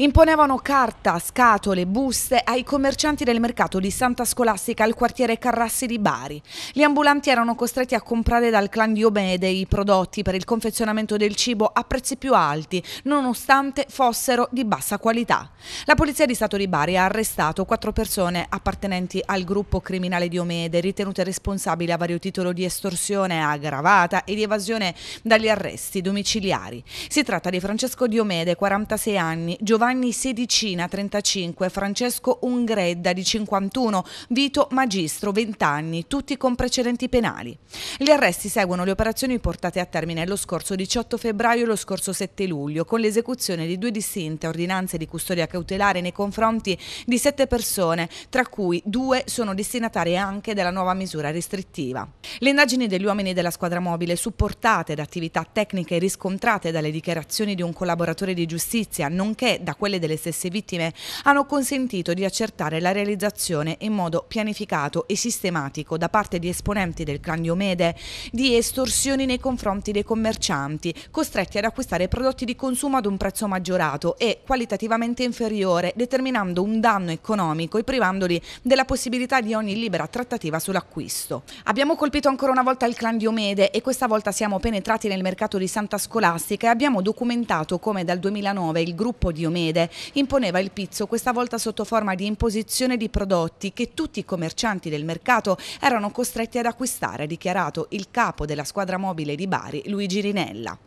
Imponevano carta, scatole, buste ai commercianti del mercato di Santa Scolastica al quartiere Carrassi di Bari. Gli ambulanti erano costretti a comprare dal clan di Omede i prodotti per il confezionamento del cibo a prezzi più alti, nonostante fossero di bassa qualità. La Polizia di Stato di Bari ha arrestato quattro persone appartenenti al gruppo criminale di Omede, ritenute responsabili a vario titolo di estorsione aggravata e di evasione dagli arresti domiciliari. Si tratta di Francesco Diomede, 46 anni, Giovanni Giovanni Sedicina, 35, Francesco Ungredda, di 51, Vito Magistro, 20 anni, tutti con precedenti penali. Gli arresti seguono le operazioni portate a termine lo scorso 18 febbraio e lo scorso 7 luglio, con l'esecuzione di due distinte ordinanze di custodia cautelare nei confronti di sette persone, tra cui due sono destinatarie anche della nuova misura restrittiva. Le indagini degli uomini della squadra mobile, supportate da attività tecniche riscontrate dalle dichiarazioni di un collaboratore di giustizia, nonché da quelle delle stesse vittime hanno consentito di accertare la realizzazione in modo pianificato e sistematico da parte di esponenti del clan Diomede di estorsioni nei confronti dei commercianti, costretti ad acquistare prodotti di consumo ad un prezzo maggiorato e qualitativamente inferiore, determinando un danno economico e privandoli della possibilità di ogni libera trattativa sull'acquisto. Abbiamo colpito ancora una volta il clan Diomede e questa volta siamo penetrati nel mercato di Santa Scolastica e abbiamo documentato come dal 2009 il gruppo Diomede Mede imponeva il pizzo questa volta sotto forma di imposizione di prodotti che tutti i commercianti del mercato erano costretti ad acquistare, ha dichiarato il capo della squadra mobile di Bari, Luigi Rinella.